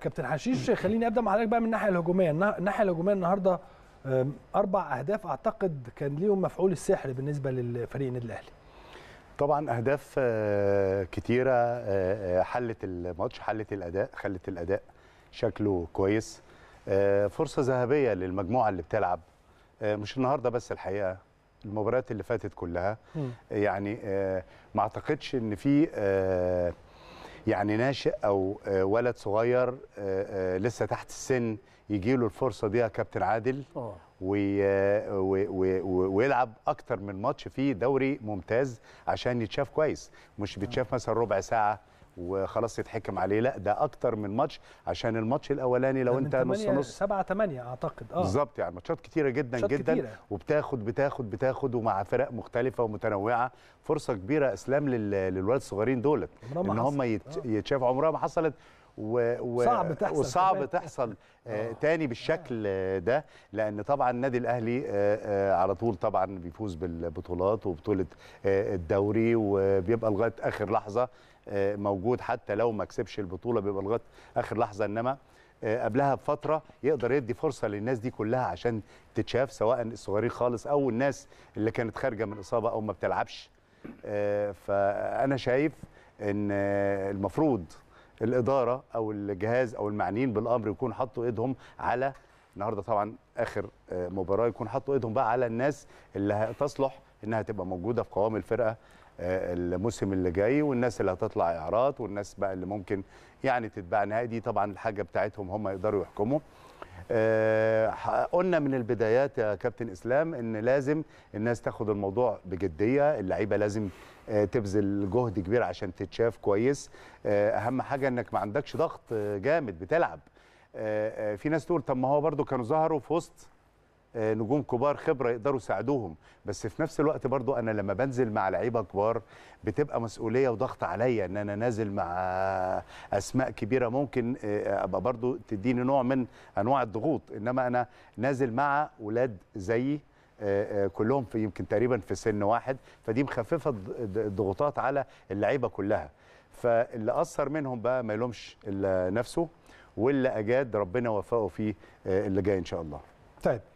كابتن حشيش خليني ابدا مع حضرتك بقى من الناحيه الهجوميه الناحيه الهجوميه النهارده اربع اهداف اعتقد كان ليهم مفعول السحر بالنسبه للفريق النادي الاهلي طبعا اهداف آه، كتيره آه، آه، حلت الماتش حلت الاداء خلت الاداء شكله كويس فرصه ذهبيه للمجموعه اللي بتلعب مش النهارده بس الحقيقه المباريات اللي فاتت كلها يعني ما اعتقدش ان في يعني ناشئ او آه، ولد صغير آه، آه، لسه تحت السن يجي له الفرصه دي يا كابتن عادل ويلعب اكتر من ماتش في دوري ممتاز عشان يتشاف كويس مش بيتشاف مثلا ربع ساعه وخلاص يتحكم عليه لا ده اكتر من ماتش عشان الماتش الاولاني لو انت نص نص 7 8 اعتقد اه بالظبط يعني ماتشات كتيره جدا ماتشات جدا كتيرة. وبتاخد بتاخد بتاخد ومع فرق مختلفه ومتنوعه فرصه كبيره اسلام للولاد الصغيرين دولت ان هم آه. يتشافوا عمرها ما حصلت و... و... صعب تحصل وصعب تحصل آه،, آه تاني بالشكل آه ده لان طبعا النادي الاهلي آه،, آه على طول طبعا بيفوز بالبطولات وبطوله آه، الدوري وبيبقى لغايه اخر لحظه موجود حتى لو ما كسبش البطوله بيبقى لغايه اخر لحظه انما قبلها بفتره يقدر يدي فرصه للناس دي كلها عشان تتشاف سواء الصغيرين خالص او الناس اللي كانت خارجه من اصابه او ما بتلعبش فانا شايف ان المفروض الاداره او الجهاز او المعنيين بالامر يكون حطوا ايدهم على النهارده طبعا اخر آه، مباراه يكون حطوا ايدهم بقى على الناس اللي تصلح انها تبقى موجوده في قوام الفرقه الموسم اللي جاي والناس اللي هتطلع اعارات والناس بقى اللي ممكن يعني تتباع نهائي دي طبعا الحاجه بتاعتهم هم يقدروا يحكموا أه قلنا من البدايات يا كابتن اسلام ان لازم الناس تاخد الموضوع بجديه اللعيبه لازم أه تبذل جهد كبير عشان تتشاف كويس أه اهم حاجه انك ما عندكش ضغط آه، جامد بتلعب آه، آه، في ناس تقول طب ما هو برده كانوا ظهروا في وسط آه، نجوم كبار خبره يقدروا يساعدوهم بس في نفس الوقت برضو انا لما بنزل مع لعيبه كبار بتبقى مسؤوليه وضغط عليا ان انا نازل مع اسماء كبيره ممكن آه، ابقى برضو تديني نوع من انواع الضغوط انما انا نازل مع اولاد زيي آه، كلهم في يمكن تقريبا في سن واحد فدي مخففه الضغوطات على اللعيبه كلها فاللي اثر منهم بقى ما يلومش الا نفسه واللي اجاد ربنا وفقه فيه اللي جاي ان شاء الله طيب